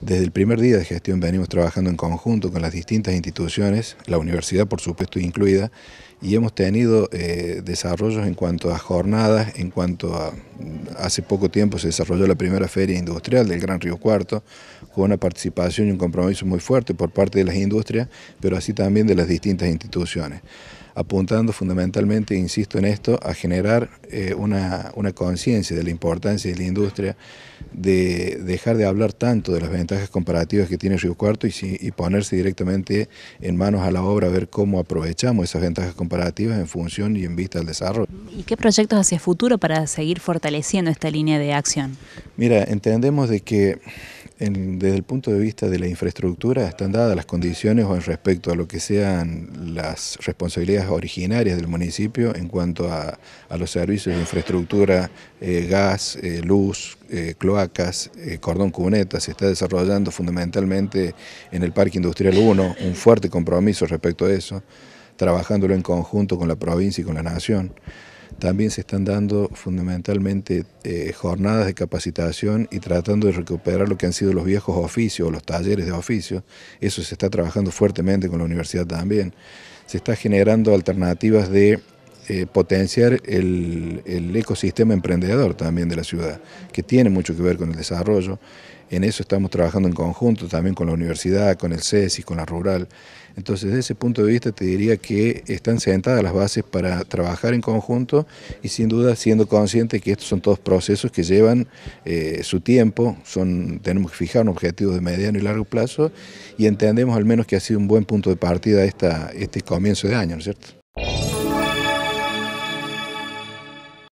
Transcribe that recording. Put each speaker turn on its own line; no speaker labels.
Desde el primer día de gestión venimos trabajando en conjunto con las distintas instituciones, la universidad por supuesto incluida, y hemos tenido eh, desarrollos en cuanto a jornadas, en cuanto a... Hace poco tiempo se desarrolló la primera feria industrial del Gran Río Cuarto, con una participación y un compromiso muy fuerte por parte de las industrias, pero así también de las distintas instituciones apuntando fundamentalmente, insisto en esto, a generar eh, una, conciencia de la importancia de la industria, de dejar de hablar tanto de las ventajas comparativas que tiene Río Cuarto y, ponerse directamente en manos a la obra, a ver cómo aprovechamos esas ventajas comparativas en función y en vista al desarrollo. ¿Y qué proyectos hacia el futuro para seguir fortaleciendo esta línea de acción? Mira, entendemos de que desde el punto de vista de la infraestructura, están dadas las condiciones o en respecto a lo que sean las responsabilidades originarias del municipio en cuanto a, los servicios de infraestructura, eh, gas, eh, luz, eh, cloacas, cordón cuneta, se está desarrollando fundamentalmente en el Parque Industrial 1, un fuerte compromiso respecto a eso, trabajándolo en conjunto con la provincia y con la nación. También se están dando fundamentalmente eh, jornadas de capacitación y tratando de recuperar lo que han sido los viejos oficios o los talleres de oficio. Eso se está trabajando fuertemente con la universidad también. Se está generando alternativas de eh, potenciar el ecosistema emprendedor también de la ciudad, que tiene mucho que ver con el desarrollo. En eso estamos trabajando en conjunto también con la universidad, con el CESI, con la rural. Entonces, desde ese punto de vista, te diría que están sentadas las bases para trabajar en conjunto y sin duda siendo consciente que estos son todos procesos que llevan eh, su tiempo, tenemos que fijar un objetivo de mediano y largo plazo y entendemos al menos que ha sido un buen punto de partida este comienzo de año, ¿no es cierto?